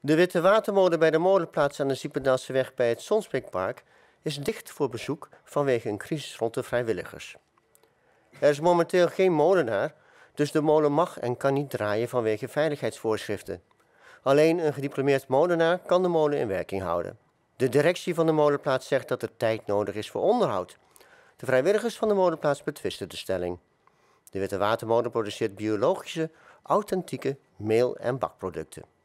De Witte Watermolen bij de molenplaats aan de Weg bij het Sonsbeekpark is dicht voor bezoek vanwege een crisis rond de vrijwilligers. Er is momenteel geen molenaar, dus de molen mag en kan niet draaien vanwege veiligheidsvoorschriften. Alleen een gediplomeerd molenaar kan de molen in werking houden. De directie van de molenplaats zegt dat er tijd nodig is voor onderhoud. De vrijwilligers van de molenplaats betwisten de stelling. De Witte Watermolen produceert biologische, authentieke meel- en bakproducten.